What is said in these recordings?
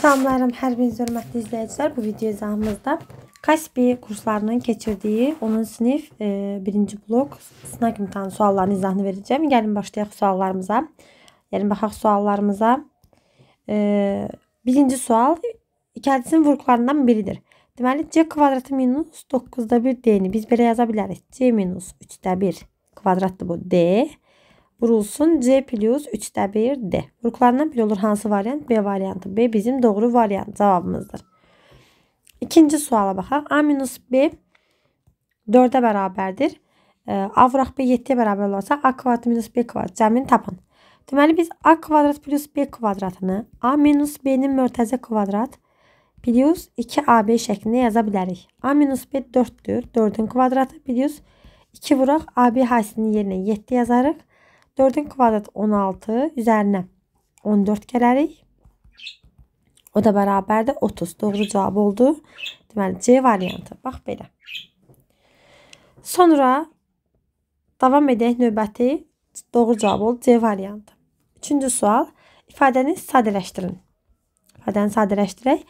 Salamlarım hər biriniz hörmətli izləyicilər. Bu video izahımızda Kaspi kurslarının keçirdiyi onun sinif 1-ci e, blok sınaq imtahanı suallarının izahını verəcəm. Gəlin başlayaq suallarımıza. Gəlin baxaq suallarımıza. E, birinci sual iki hədisin vurğularından biridir. Deməli C kvadratı minus 9-da 1 D-ni biz belə yaza bilərik. C minus 3-də 1 kvadratdır bu D vurulsun. C plus 3-də 1D. Vurğularından biri olur hansı variant? B variantı. B bizim doğru variant cavabımızdır. İkinci suala baxaq. A minus B 4-ə bərabərdir. A vuraq B 7-yə bərabər olarsa A kvadrat minus B kvadrat cəmini tapın. Deməli biz A kvadrat plus B kvadratını A minus B-nin mörtəzə kvadrat plus 2AB şəklində yaza bilərik. A minus B 4-dür. 4-ün kvadratı plus 2 vuraq AB hasinin yerinə 7 yazarıq. 4-ün kvadratı 16 üzərinə 14 gələrik. O da bərabərdir 30. Doğru cavab oldu. Deməli C variantı. Bax belə. Sonra davam edək növbəti doğru cavab oldu C variantı. Üçüncü sual. İfadəni sadələşdirin. İfadəni sadələşdirək.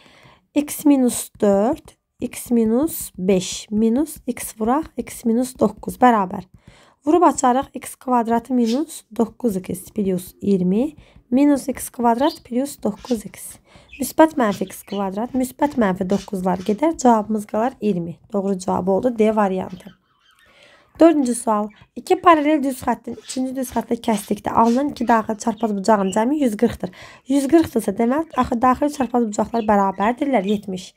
x minus 4, x minus 5, minus x vuraq, x minus 9 bərabər. Vurub açarıq x kvadratı minus 9x plus 20 minus x kvadrat plus 9x. Müsbət mənfi x kvadrat, müsbət mənfi 9-lar gedər, cavabımız qalar 20. Doğru cavabı oldu D variantı. Dördüncü sual. İki paralel düz xəttin üçüncü düz xəttə kəsdikdə alınan iki daxil çarpaz bucağın cəmi 140-dır. 140-dırsa demək, axı daxil çarpaz bucaqlar bərabərdirlər 70.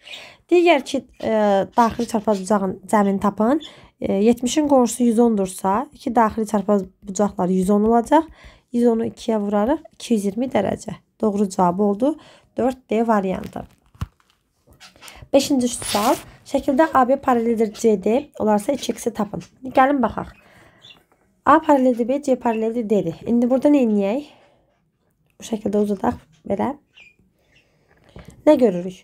Digər iki e, daxil çarpaz bucağın cəmini tapın. 70-in qonşusu 110-dursa, 2 daxili çarpaz bucaqlar 110 olacaq. 110-u 2-yə vurarıq, 220 dərəcə. Doğru cavab oldu. 4D variantı. 5-ci sual. Şəkildə AB paraleldir CD, olarsa 2x-i tapın. Gəlin baxaq. A paraleldir B, C paraleldir D-dir. İndi burada nə edəyək? Bu şəkildə uzadaq belə. Nə görürük?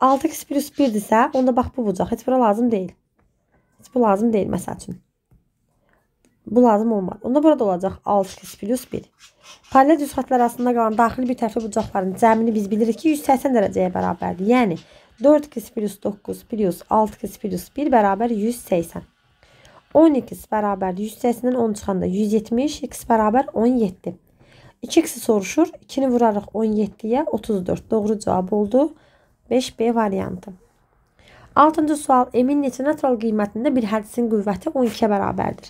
6x plus 1-dirsə, onda bax bu bucaq. Heç bura lazım deyil. Bu lazım deyil məsəl üçün. Bu lazım olmadı. Onda burada olacaq 6x plus 1. Paralel düz xətlər arasında qalan daxili bir tərəfi bucaqların cəmini biz bilirik ki, 180 dərəcəyə bərabərdir. Yəni 4x plus 9 plus 6x plus 1 bərabər 180. 10x bərabər 180-dən 10 çıxanda 170, x bərabər 17. 2x-i soruşur. 2-ni vurarıq 17-yə 34. Doğru cavab oldu. 5B variantı. Altıncı sual M-in neçə natural qiymətində bir hədisin qüvvəti 12-yə bərabərdir?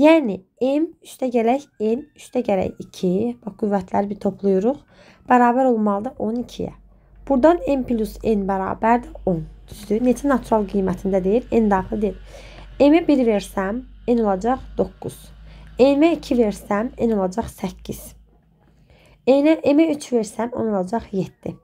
Yəni M üstə gələk N üstə gələk 2. Bax qüvvətləri bir toplayırıq. Bərabər olmalıdır 12-yə. Buradan M plus N bərabərdir 10. Düzdür. Neçə natural qiymətində deyil? N daxil deyil. M-ə 1 versəm N olacaq 9. N-ə 2 versəm N olacaq 8. N-ə M-ə 3 versəm 10 olacaq 7.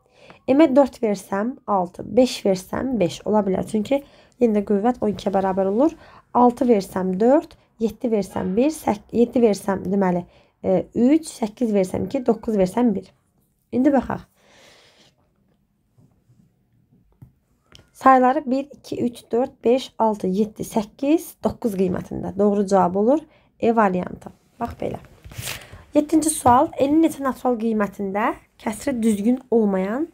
M-ə 4 versəm 6, 5 versəm 5 ola bilər. Çünki yenə də qüvvət 12-yə bərabər olur. 6 versəm 4, 7 versəm 1, 8, 7 versəm deməli 3, e, 8 versəm 2, 9 versəm 1. İndi baxaq. Sayları 1, 2, 3, 4, 5, 6, 7, 8, 9 qiymətində. Doğru cavab olur E variantı. Bax belə. 7-ci sual. Elin neçə natural qiymətində kəsri düzgün olmayan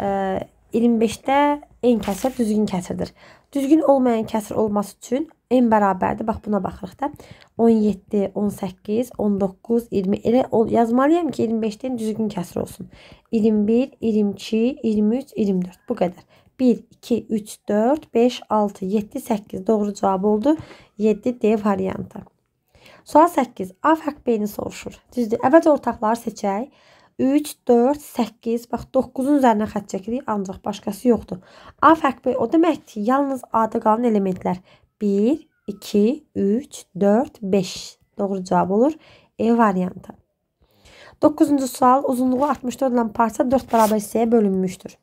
25-də n kəsir düzgün kəsirdir. Düzgün olmayan kəsir olması üçün n bərabərdir. Bax buna baxırıq da. 17, 18, 19, 20 elə yazmalıyam ki, 25-dən düzgün kəsir olsun. 21, 22, 23, 24 bu qədər. 1, 2, 3, 4, 5, 6, 7, 8 doğru cavab oldu. 7 D variantı. Sual 8. A fərq B-ni soruşur. Düzdür. Əvvəz ortaqları seçək. 3, 4, 8, bax 9-un üzərindən xətt çəkirik, ancaq başqası yoxdur. A fərqi o demək ki, yalnız A-da qalan elementlər 1, 2, 3, 4, 5 doğru cavab olur. E variantı. 9-cu sual uzunluğu 64 olan parça 4 bərabər hissəyə bölünmüşdür.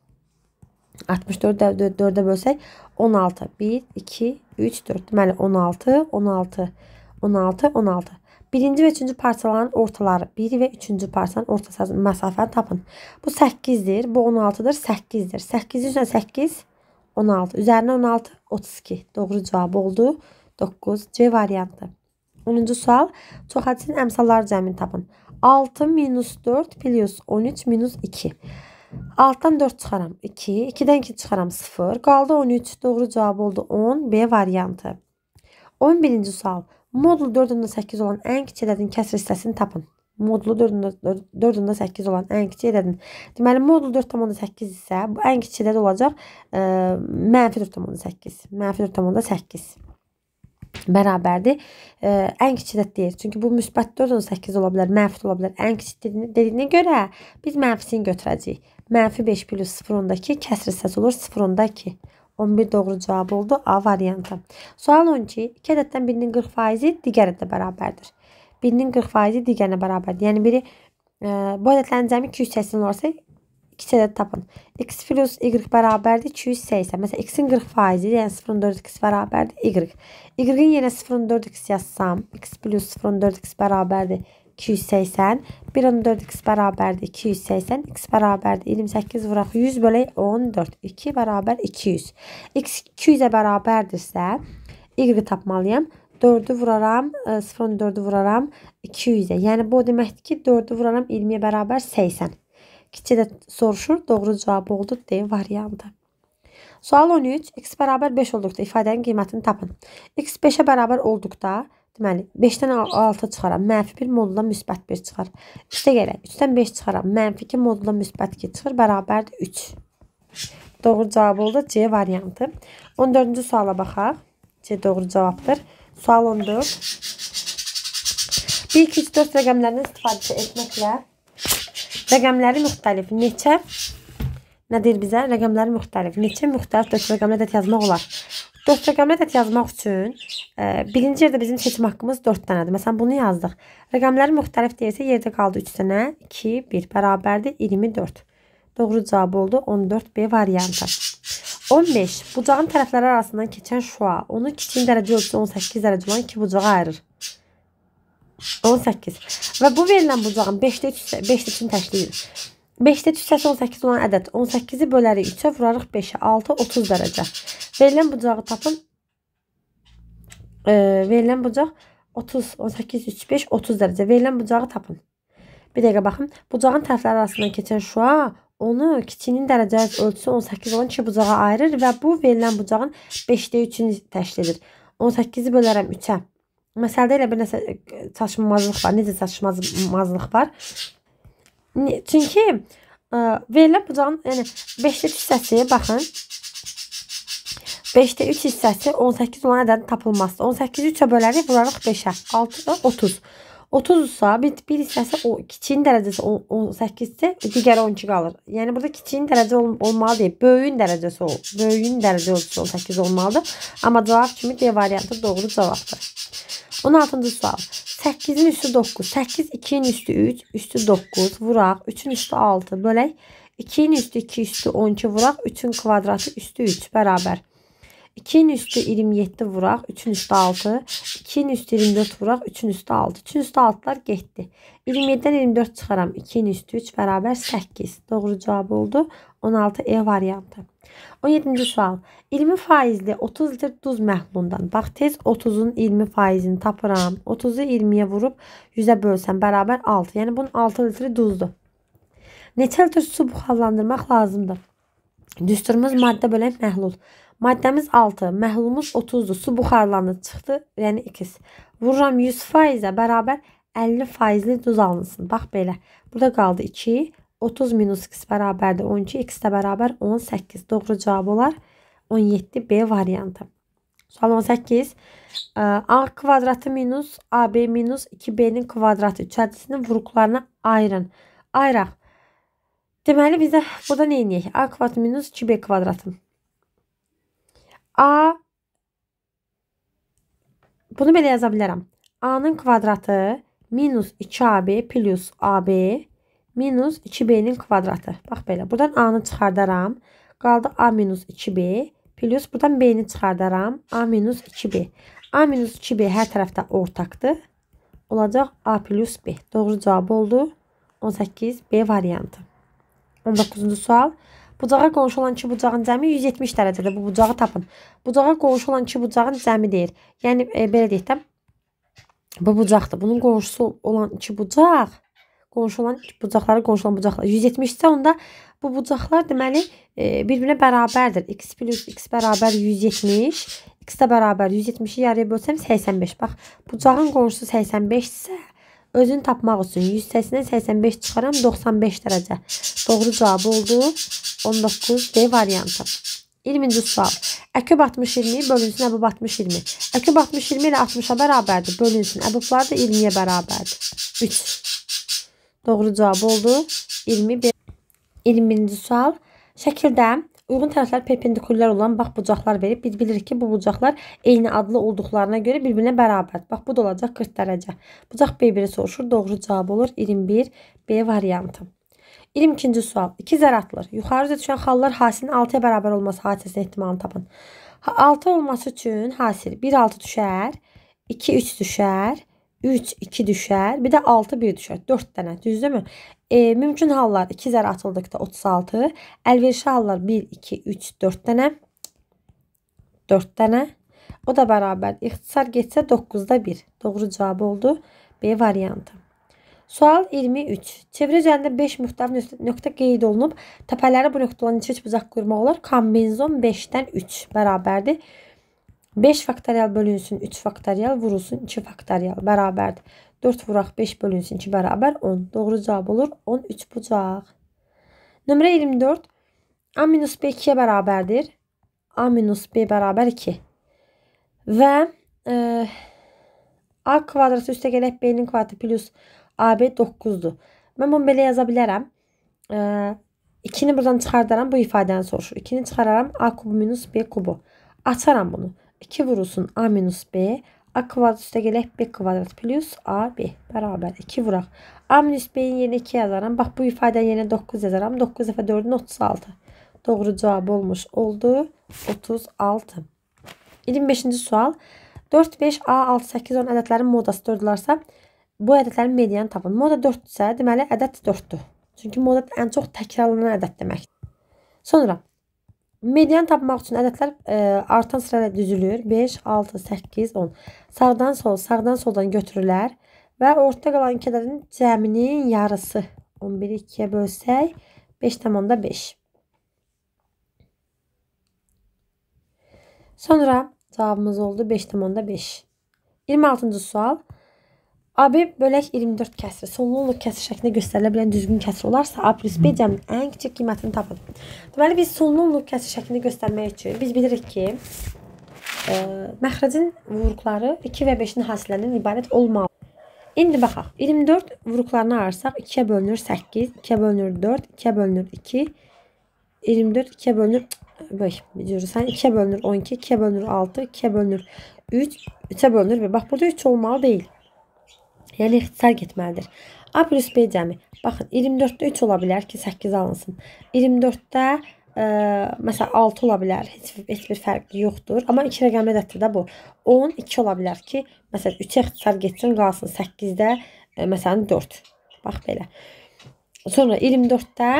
64-də 4-də bölsək 16. 1, 2, 3, 4. Deməli 16, 16, 16, 16. Birinci və üçüncü parçaların ortaları, 1 və 3-cü parçanın orta məsafəni tapın. Bu 8-dir, bu 16-dır, 8-dir. 8 üzrə 8, 16. Üzərinə 16, 32. Doğru cavab oldu. 9. C variantı. 10-cu sual. Çox hədsin əmsallar cəmini tapın. 6 minus 4 plus 13 minus 2. 6-dan 4 çıxaram. 2. 2-dən 2 çıxaram. 0. Qaldı 13. Doğru cavab oldu 10. B variantı. 11-ci sual. Modulu 4.8 olan ən kiçik ədədin kəsr hissəsini tapın. Modulu 4.8 olan ən kiçik ədədin. Deməli, modul 4.8 isə bu ən kiçik ədəd olacaq e, mənfi 4.8. Mənfi 4.8 bərabərdir. E, ən kiçik ədəd deyir. Çünki bu müsbət 4.8 ola bilər, mənfi ola bilər. Ən kiçik dediyinə, dediyinə görə biz mənfisini götürəcəyik. Mənfi 5 plus 0.2 kəsr hissəsi olur 0.2. 11 doğru cavab oldu A variantı. Sual 12. 2 ədəddən birinin 40%-i digər ədədə bərabərdir. Birinin 40%-i digərinə bərabərdir. Yəni biri e, bu ədədlərin cəmi 280 olarsa 2 ədəd tapın. x plus y bərabərdir 280. Məsələn x-in 40%-i, yəni 0.4x bərabərdir y. Y-in yenə 0.4x yazsam, x plus 0.4x bərabərdir 280. 1-14 x bərabərdir 280. x bərabərdir 28 vuraq 100 bölək 14. 2 bərabər 200. x 200-ə bərabərdirsə, y tapmalıyam. 4-ü vuraram, 0-ın e, 4-ü vuraram 200-ə. Yəni, bu deməkdir ki, 4-ü vuraram 20-yə bərabər 80. Kiçidə soruşur, doğru cavab oldu D variantı. Sual 13. X bərabər 5 olduqda ifadənin qiymətini tapın. X 5-ə bərabər olduqda Deməli, 5-dən 6 çıxaram, mənfi 1 modulda müsbət 1 çıxar. İşdə gələk, 3-dən 5 çıxaram, mənfi 2 modulda müsbət 2 çıxır, bərabərdir 3. Doğru cavab oldu C variantı. 14-cü suala baxaq. C doğru cavabdır. Sual 14. 1, 2, 3, 4 rəqəmlərindən istifadə etməklə rəqəmləri müxtəlif neçə nə deyir bizə? Rəqəmləri müxtəlif. Neçə müxtəlif dörd rəqəmlə də yazmaq olar. Dörd rəqəmli ədəd yazmaq üçün ə, e, birinci yerdə bizim seçim haqqımız 4 dənədir. Məsələn, bunu yazdıq. Rəqəmləri müxtəlif deyirsə, yerdə qaldı 3 dənə. 2, 1 bərabərdir 24. Doğru cavab oldu 14B variantı. 15. Bucağın tərəfləri arasından keçən şua onu kiçik dərəcə ölçüsü 18 dərəcə olan iki bucağa ayırır. 18. Və bu verilən bucağın 5-də 3 5-də 3-ünü təşkil edir. 5-də cüssəsi 18 olan ədəd 18-i bölərik 3-ə vurarıq 5-ə 6 30 dərəcə. Verilən bucağı tapın. E, verilən bucaq 30 18 3 5 30 dərəcə. Verilən bucağı tapın. Bir dəqiqə baxın. Bucağın tərəfləri arasından keçən şua onu kiçinin dərəcə ölçüsü 18 olan iki bucağa ayırır və bu verilən bucağın 5-də 3-ünü təşkil edir. 18-i bölərəm 3-ə. Məsələdə elə bir nəsə e, çatışmazlıq var. Necə çatışmazlıq var? Çünki ə, e, verilən bucağın yəni 5-də 3 hissəsi baxın. 5-də 3 hissəsi 18 olan ədədin tapılması. 18-i 3-ə bölərək vurarıq 5-ə. 6-da 30. 30 isə bir, bir hissəsi o kiçiyin dərəcəsi 18-dir, digəri 12 qalır. Yəni burada kiçiyin dərəcə ol, olmalı deyil, böyüyün dərəcəsi ol. Böyüyün dərəcə ölçüsü 18 olmalıdır. Amma cavab kimi D variantı doğru cavabdır. 16-cı sual. 8-in üstü 9. 8 2-nin üstü 3. Üstü 9. Vuraq. 3-ün üstü 6. Bölək. 2-nin üstü 2 üstü 12 vuraq. 3-ün kvadratı üstü 3. Bərabər. 2-nin üstü 27 vuraq. 3-ün üstü 6. 2-nin üstü 24 vuraq. 3-ün üstü 6. 3-ün üstü 6-lar getdi. 27-dən 24 çıxaram. 2-nin üstü 3 bərabər 8. Doğru cavab oldu. 16 E variantı. 17-ci sual. 20 faizli 30 litr duz məhlulundan. Bax, tez 30-un 20 faizini tapıram. 30-u 20-yə vurub 100-ə bölsəm bərabər 6. Yəni bunun 6 litri duzdur. Neçə litr su buxarlandırmaq lazımdır? Düsturumuz maddə bölən məhlul. Maddəmiz 6, məhlulumuz 30-dur. Su buxarlandı, çıxdı, yəni 2. Vururam 100 faizə bərabər 50 faizli duz alınsın. Bax belə. Burada qaldı 2, 30 minus x bərabərdir 12, x də bərabər 18. Doğru cavab olar 17 B variantı. Sual 18. A kvadratı minus AB minus 2B-nin kvadratı üçədisinin vurğularını ayırın. Ayıraq. Deməli, bizə burada nə edəyik? A kvadrat minus 2B kvadratı. A Bunu belə yaza bilərəm. A-nın kvadratı minus 2AB plus AB minus 2b-nin kvadratı. Bax belə. Buradan a-nı çıxardaram. Qaldı a minus 2b. Plus buradan b-ni çıxardaram. a minus 2b. a minus 2b hər tərəfdə ortaqdır. Olacaq a plus b. Doğru cavab oldu. 18 b variantı. 19-cu sual. Bucağa qonşu olan iki bucağın cəmi 170 dərəcədə. Bu bucağı tapın. Bucağa qonşu olan iki bucağın cəmi deyir. Yəni e, belə deyək də bu bucaqdır. Bunun qonşusu olan iki bucaq qonşulan bucaqları qonşulan bucaqlar 170 isə onda bu bucaqlar deməli e, bir-birinə bərabərdir. x plus x bərabər 170, x də bərabər 170-i yarıya bölsəm 85. Bax, bucağın qonşusu 85 isə özünü tapmaq üçün 180-dən 85 çıxaram 95 dərəcə. Doğru cavabı oldu 19 D variantı. 20-ci sual. Əköb 60-20 bölünsün əbub 60-20. Əköb 60-20 ilə 60-a bərabərdir. Bölünsün əbublar da 20-yə bərabərdir. 3. Doğru cavabı oldu. 21. 20-ci sual. Şəkildə uyğun tərəflər perpendikullar olan bax bucaqlar verib. Biz bilirik ki, bu bucaqlar eyni adlı olduqlarına görə bir-birinə bərabərdir. Bax bu da olacaq 40 dərəcə. Bucaq B1-i soruşur. Doğru cavab olur 21 B variantı. 22-ci sual. 2 zər atılır. Yuxarı üzə düşən xallar hasinin 6-ya bərabər olması hadisəsinin ehtimalını tapın. 6 olması üçün hasil 1 6 düşər, 2 3 düşər, 3, 2 düşər. Bir də 6, 1 düşər. 4 dənə, düzdürmü? E, mümkün hallar 2 zər atıldıqda 36. Əlverişli hallar 1, 2, 3, 4 dənə. 4 dənə. O da bərabər. İxtisar getsə 9-da 1. Doğru cavab oldu. B variantı. Sual 23. Çevrə üzərində 5 müxtəlif nöqtə qeyd olunub. Təpələri bu nöqtədən neçə bucaq qurmaq olar? Kombinzon 5-dən 3 bərabərdir. 5 faktorial bölünsün 3 faktorial vurulsun 2 faktorial bərabərdir. 4 vuraq 5 bölünsün 2 bərabər 10. Doğru cavab olur 13 bucaq. Nömrə 24. A minus B 2-yə bərabərdir. A minus B bərabər 2. Və e, A kvadratı üstə gələk B-nin kvadratı plus AB 9-dur. Mən bunu belə yaza bilərəm. E, 2-ni buradan çıxardaram bu ifadəni soruşur. 2-ni çıxararam A kubu minus B kubu. Açaram bunu. 2 vurulsun A minus B. A kvadrat üstə gələk B kvadrat plus AB bərabər 2 vuraq. A minus B-nin yerinə 2 yazaram. Bax bu ifadənin yerinə 9 yazaram. 9 dəfə 4-ün 36. Doğru cavab olmuş oldu 36. 25-ci sual. 4, 5, A, 6, 8, 10 ədədlərin modası 4-larsa, bu ədədlərin medianı tapın. Moda 4-dürsə, deməli ədəd 4-dür. Çünki moda ən çox təkrarlanan ədəd deməkdir. Sonra Median tapmaq üçün ədədlər ə, e, artan sırayla düzülür. 5, 6, 8, 10. Sağdan sol, sağdan soldan götürürlər və ortada qalan ədədlərin cəminin yarısı. 11-i 2-yə bölsək 5,5. Sonra cavabımız oldu 5,5. 26-cı sual. AB bölək 24 kəsri sonlu kəsr şəklində göstərilə bilən düzgün kəsr olarsa A + B cəminin ən kiçik qiymətini tapın. Deməli biz sonlu kəsr şəklində göstərmək üçün biz bilirik ki, ə, e, məxrəcin vuruqları 2 və 5-in hasillərindən ibarət olmalı. İndi baxaq. 24 vuruqlarını ayırsaq 2-yə bölünür 8, 2-yə bölünür 4, 2-yə bölünür 2, 24 2-yə bölünür bəy, görürsən 2-yə bölünür 12, 2-yə bölünür 6, 2-yə bölünür 3, 3-ə bölünür 1. Bax burada 3 olmalı deyil yəni ixtisar getməlidir. A plus B cəmi. Baxın, 24-də 3 ola bilər ki, 8 alınsın. 24-də ə, e, məsələn 6 ola bilər. Heç heç bir fərqi yoxdur. Amma iki rəqəmli ədəddir də bu. 10 2 ola bilər ki, məsələn 3-ə ixtisar getsin, qalsın 8-də e, məsələn 4. Bax belə. Sonra 24-də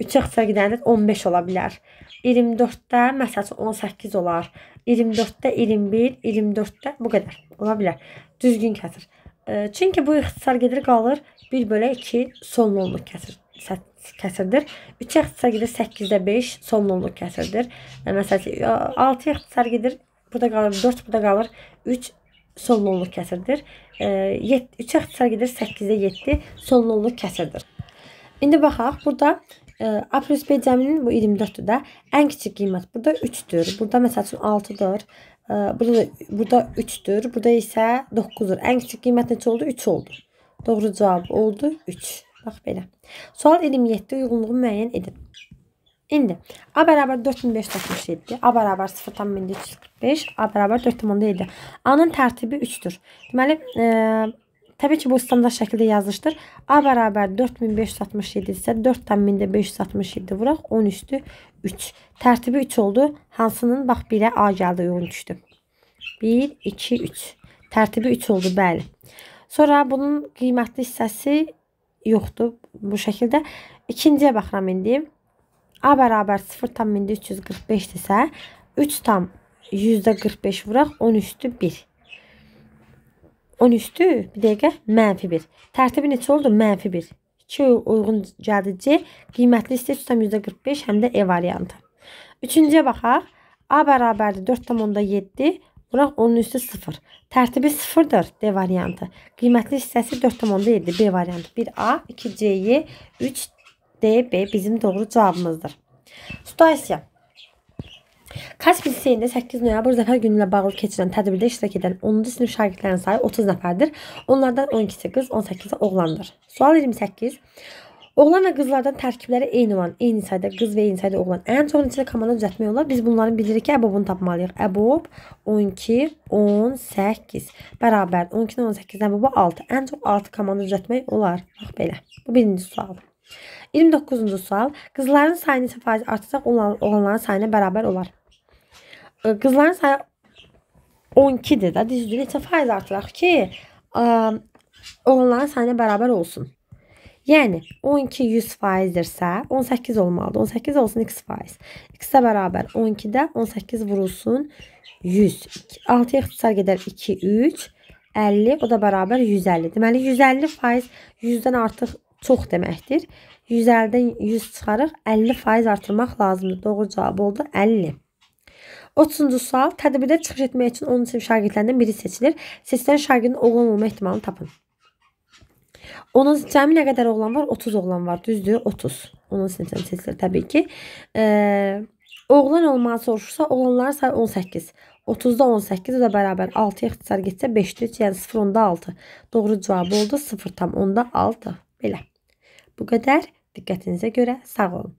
3-ə fərqlənir 15 ola bilər. 24-də məsəl üçün 18 olar. 24-də 21, 24-də bu qədər ola bilər. Düzgün kəsir. E, çünki bu ixtisar gedir qalır 1 bölə 2 sonluqluq kəsir kəsirdir. 3 ixtisar gedir 8-də 5 sonluqluq kəsirdir. E, Məsələn 6 ixtisar gedir burada qalır 4 burada qalır 3 sonluqluq kəsirdir. 3 e, ixtisar gedir 8-də 7 sonluqluq kəsirdir. İndi baxaq, burada A plus B cəminin bu 24-dür də. Ən kiçik qiymət burada 3-dür. Burada məsəl üçün 6-dır. Burada da, burada 3-dür. Burada isə 9-dur. Ən kiçik qiymət neçə oldu? 3 oldu. Doğru cavab oldu 3. Bax belə. Sual 27 uyğunluğu müəyyən edin. İndi A bərabər 4567, A bərabər 0,345, A bərabər 4,7. A-nın tərtibi 3-dür. Deməli, e, Təbii ki, bu standart şəkildə yazışdır. A bərabər 4567 isə 4-dən 1567 vuraq. 10 üstü 3. Tərtibi 3 oldu. Hansının bax 1-ə A gəldi uyğun düşdü. 1, 2, 3. Tərtibi 3 oldu, bəli. Sonra bunun qiymətli hissəsi yoxdur bu şəkildə. İkinciyə baxıram indi. A bərabər 0 tam 1345 isə 3 tam %45 vuraq 13 1. 10 üstü bir dəqiqə mənfi 1. Tərtibi neçə oldu? Mənfi 1. 2 uyğun gəldi C. Qiymətli istəyir tutam %45 həm də E variantı. Üçüncüyə baxaq. A bərabərdir 4,7. Buraq 10 üstü 0. Tərtibi 0-dır D variantı. Qiymətli hissəsi 4,7 B variantı. 1A, 2CY, 3DB bizim doğru cavabımızdır. Sudasiya. Kasp liseyində 8 noyabr Zəfər günü ilə bağlı keçirilən tədbirdə iştirak edən 10-cu sinif şagirdlərinin sayı 30 nəfərdir. Onlardan 12-si qız, 18-i oğlandır. Sual 28. Oğlan və qızlardan tərkibləri eyni olan, eyni sayda qız və eyni sayda oğlan. Ən çox neçə komanda düzəltmək olar? Biz bunları bilirik ki, əbobunu tapmalıyıq. Əbob 12, 18 bərabər 12-dən 18-dən əboba 6. Ən çox 6 komanda düzəltmək olar. Bax belə. Bu birinci sualdır. 29-cu sual. Qızların sayı neçə faiz artacaq, oğlanların sayına bərabər olar? qızların sayı 12-dir də, düzdür? Neçə faiz artıraq ki, ə, oğlanların sayına bərabər olsun. Yəni 12 100%-dirsə, 18 olmalıdır. 18 olsun x faiz. X-ə bərabər 12-də 18 vurulsun 100. 6-ya ixtisar gedər 2 3 50, o da bərabər 150. Deməli 150% 100-dən artıq çox deməkdir. 150-dən 100 çıxarıq, 50% artırmaq lazımdır. Doğru cavab oldu 50. 30-cu sual. Tədbirdə çıxış etmək üçün onun üçün şagirdlərindən biri seçilir. Seçilən şagirdin oğlan olma ehtimalını tapın. Onun cəmi nə qədər oğlan var? 30 oğlan var. Düzdür? 30. Onun sinifdən seçilir təbii ki. Ee, oğlan olmağı soruşursa, oğlanların sayı 18. 30-da 18 o da bərabər 6-ya ixtisar getsə 5-dir. Yəni 0 onda 6. Doğru cavabı oldu 0 tam onda 6. Belə. Bu qədər. Diqqətinizə görə sağ olun.